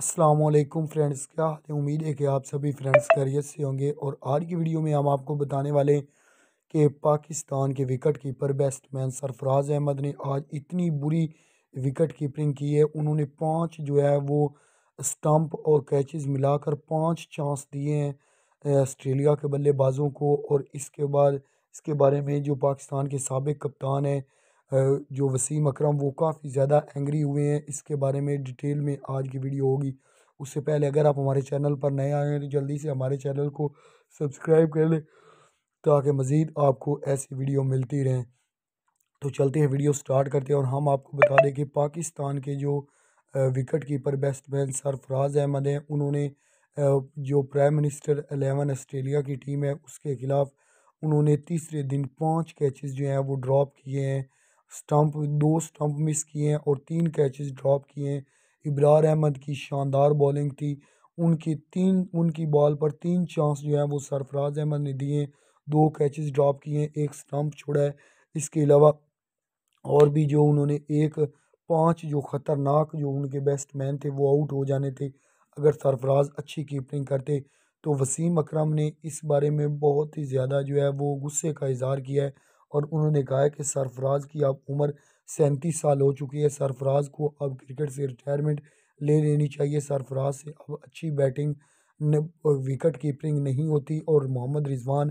Aslam friends क्या हाल उम्मीद है कि आप सभी फ्रेंड्स खैरियत से होंगे और आज की वीडियो में हम आपको बताने वाले कि पाकिस्तान के wicket keeper batsman Sarfaraz Ahmed ने आज इतनी बुरी विकेट कीपरिंग की है उन्होंने पाँच जो है वो स्टंप और कैचेस मिलाकर पाँच चांस दिए हैं ऑस्ट्रेलिया के बल्लेबाजों को और इसके बाद इसके बारे में जो पाकिस्तान के सबक कप्तान हैं जो वसीम अकरम वो काफ़ी ज़्यादा एंग्री हुए हैं इसके बारे में डिटेल में आज की वीडियो होगी उससे पहले अगर आप हमारे चैनल पर नए आए हैं तो जल्दी से हमारे चैनल को सब्सक्राइब कर लें ताकि मज़ीद आपको ऐसी वीडियो मिलती रहें तो चलते हैं वीडियो स्टार्ट करते हैं और हम आपको बता दें कि पाकिस्तान के जो wicket keeper batsman Sarfaraz Ahmed हैं उन्होंने जो प्राइम मिनिस्टर एलेवन ऑस्ट्रेलिया की टीम है उसके ख़िलाफ़ उन्होंने तीसरे दिन पाँच कैचेस जो हैं वो ड्रॉप किए हैं स्टंप दो स्टंप मिस किए हैं और तीन कैचेस ड्रॉप किए हैं इब्रार अहमद की शानदार बॉलिंग थी उनकी तीन उनकी बॉल पर तीन चांस जो है वो सरफराज अहमद ने दिए दो कैचेस ड्रॉप किए हैं एक स्टंप छोड़ा है इसके अलावा और भी जो उन्होंने एक पांच जो ख़तरनाक जो उनके बेस्ट मैन थे वो आउट हो जाने थे अगर सरफराज अच्छी कीपिंग करते तो वसीम अक्रम ने इस बारे में बहुत ही ज़्यादा जो है वो गुस्से का इजहार किया है और उन्होंने कहा है कि सरफराज की अब उम्र सैंतीस साल हो चुकी है सरफराज को अब क्रिकेट से रिटायरमेंट ले लेनी चाहिए सरफराज से अब अच्छी बैटिंग विकेट कीपिंग नहीं होती और मोहम्मद रिजवान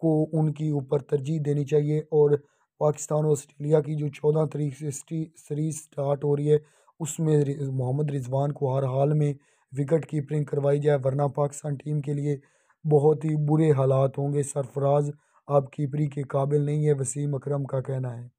को उनकी ऊपर तरजीह देनी चाहिए और पाकिस्तान और ऑस्ट्रेलिया की जो चौदह तरीक से सीरीज स्टार्ट हो रही है उसमें मोहम्मद रिजवान को हर हाल में विकेट कीपिंग करवाई जाए वरना पाकिस्तान टीम के लिए बहुत ही बुरे हालात होंगे सरफराज आप कीपरी के काबिल नहीं हैं वसीम अकरम का कहना है